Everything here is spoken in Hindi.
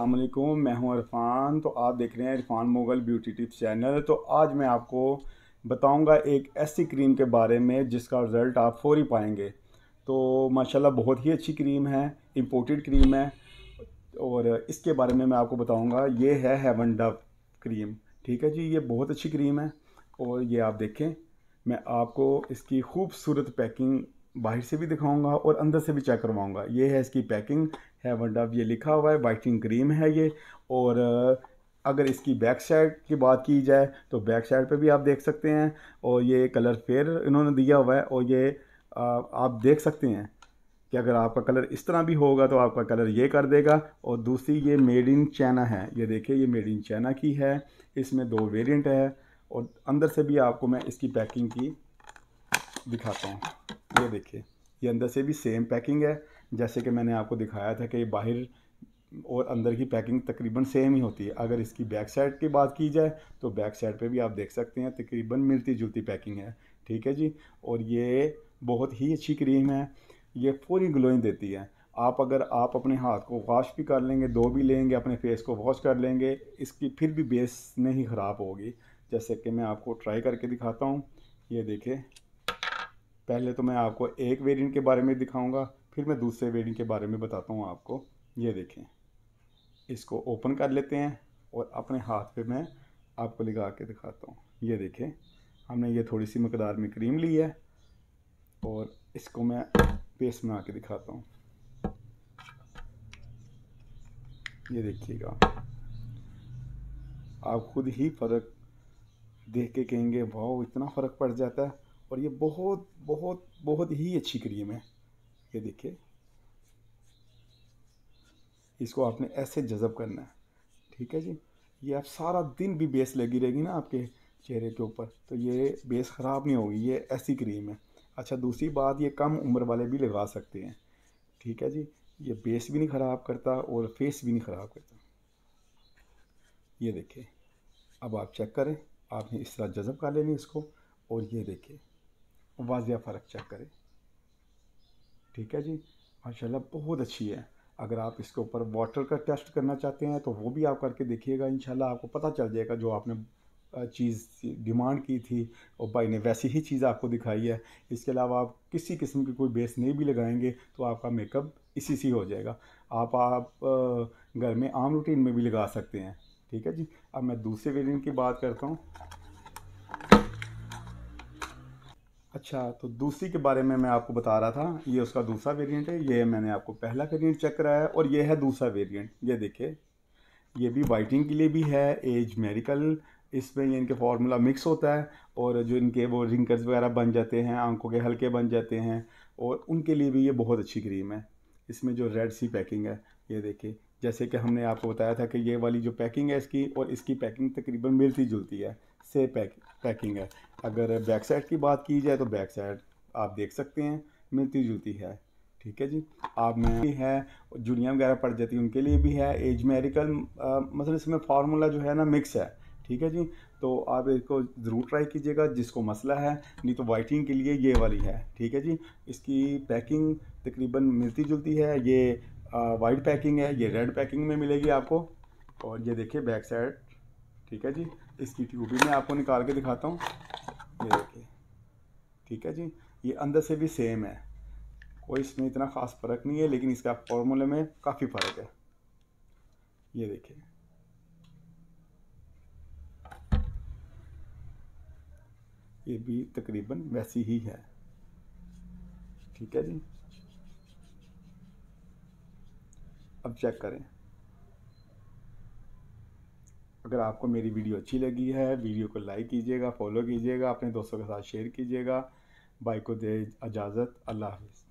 अल्लाम मैं हूं इरफान तो आप देख रहे हैं Irfan Mughal beauty tips channel तो आज मैं आपको बताऊंगा एक ऐसी क्रीम के बारे में जिसका रिज़ल्ट आप फौरी पाएंगे तो माशाल्लाह बहुत ही अच्छी क्रीम है इंपोर्टेड क्रीम है और इसके बारे में मैं आपको बताऊंगा ये है हेवन डव क्रीम ठीक है जी ये बहुत अच्छी क्रीम है और ये आप देखें मैं आपको इसकी खूबसूरत पैकिंग बाहर से भी दिखाऊंगा और अंदर से भी चेक करवाऊंगा ये है इसकी पैकिंग है डब ये लिखा हुआ है वाइटिंग क्रीम है ये और अगर इसकी बैक साइड की बात की जाए तो बैक साइड पे भी आप देख सकते हैं और ये कलर फेयर इन्होंने दिया हुआ है और ये आप देख सकते हैं कि अगर आपका कलर इस तरह भी होगा तो आपका कलर ये कर देगा और दूसरी ये मेड इन चाइना है ये देखिए ये मेड इन चाइना की है इसमें दो वेरियंट है और अंदर से भी आपको मैं इसकी पैकिंग की दिखाता हूँ ये देखिए ये अंदर से भी सेम पैकिंग है जैसे कि मैंने आपको दिखाया था कि बाहर और अंदर की पैकिंग तकरीबन सेम ही होती है अगर इसकी बैक साइड की बात की जाए तो बैक साइड पे भी आप देख सकते हैं तकरीबन मिलती जुलती पैकिंग है ठीक है जी और ये बहुत ही अच्छी क्रीम है ये पूरी ग्लोइंग देती है आप अगर आप अपने हाथ को वॉश भी कर लेंगे दो भी लेंगे अपने फेस को वॉश कर लेंगे इसकी फिर भी बेस नहीं ख़राब होगी जैसे कि मैं आपको ट्राई करके दिखाता हूँ ये देखें पहले तो मैं आपको एक वेरिएंट के बारे में दिखाऊंगा फिर मैं दूसरे वेरिएंट के बारे में बताता हूँ आपको ये देखें इसको ओपन कर लेते हैं और अपने हाथ पे मैं आपको लगा के दिखाता हूँ ये देखें हमने ये थोड़ी सी मकदार में क्रीम ली है और इसको मैं पेस्ट बना के दिखाता हूँ ये देखिएगा आप खुद ही फ़र्क देख के कहेंगे भाव इतना फ़र्क पड़ जाता है और ये बहुत बहुत बहुत ही अच्छी क्रीम है ये देखिए इसको आपने ऐसे जज़ब करना है ठीक है जी ये आप सारा दिन भी बेस लगी रहेगी ना आपके चेहरे के ऊपर तो ये बेस ख़राब नहीं होगी ये ऐसी क्रीम है अच्छा दूसरी बात ये कम उम्र वाले भी लगा सकते हैं ठीक है जी ये बेस भी नहीं ख़राब करता और फेस भी नहीं ख़राब करता ये देखिए अब आप चेक करें आपने इस तरह जज़ब कर लेनी इसको और ये देखिए वाजिया फ़र्क चेक करें ठीक है जी माशाल्लाह बहुत अच्छी है अगर आप इसके ऊपर वाटर का टेस्ट करना चाहते हैं तो वो भी आप करके देखिएगा इन आपको पता चल जाएगा जो आपने चीज़ डिमांड की थी और भाई ने वैसी ही चीज़ आपको दिखाई है इसके अलावा आप किसी किस्म की कोई बेस नहीं भी लगाएंगे तो आपका मेकअप इसी से हो जाएगा आप आप घर में आम रूटीन में भी लगा सकते हैं ठीक है जी अब मैं दूसरे वेरियंट की बात करता हूँ अच्छा तो दूसरी के बारे में मैं आपको बता रहा था ये उसका दूसरा वेरिएंट है ये मैंने आपको पहला वेरिएंट चेक कराया है और ये है दूसरा वेरिएंट ये देखिए ये भी वाइटिंग के लिए भी है एज मेरिकल इसमें ये इनके फार्मूला मिक्स होता है और जो इनके वो रिंकर्स वगैरह बन जाते हैं आंखों के हल्के बन जाते हैं और उनके लिए भी ये बहुत अच्छी क्रीम है इसमें जो रेड सी पैकिंग है ये देखिए जैसे कि हमने आपको बताया था कि ये वाली जो पैकिंग है इसकी और इसकी पैकिंग तकरीबन मिलती जुलती है से पैक पैकिंग है अगर बैक साइड की बात की जाए तो बैक साइड आप देख सकते हैं मिलती जुलती है ठीक है जी आप में भी है जूनियर वगैरह पढ़ जाती है उनके लिए भी है एज मेरिकल मतलब इसमें फार्मूला जो है ना मिक्स है ठीक है जी तो आप इसको ज़रूर ट्राई कीजिएगा जिसको मसला है नहीं तो वाइटिंग के लिए ये वाली है ठीक है जी इसकी पैकिंग तकरीबन मिलती जुलती है ये वाइट पैकिंग है ये रेड पैकिंग में मिलेगी आपको और ये देखिए बैक साइड ठीक है जी इसकी ट्यूब भी मैं आपको निकाल के दिखाता हूँ ये देखिए ठीक है जी ये अंदर से भी सेम है कोई इसमें इतना ख़ास फ़र्क नहीं है लेकिन इसका फॉर्मूले में काफ़ी फ़र्क है ये देखिए ये भी तकरीबन वैसी ही है ठीक है जी अब चेक करें अगर आपको मेरी वीडियो अच्छी लगी है वीडियो को लाइक कीजिएगा फॉलो कीजिएगा अपने दोस्तों के साथ शेयर कीजिएगा बाइक को दे इजाज़त अल्लाह हाफिज़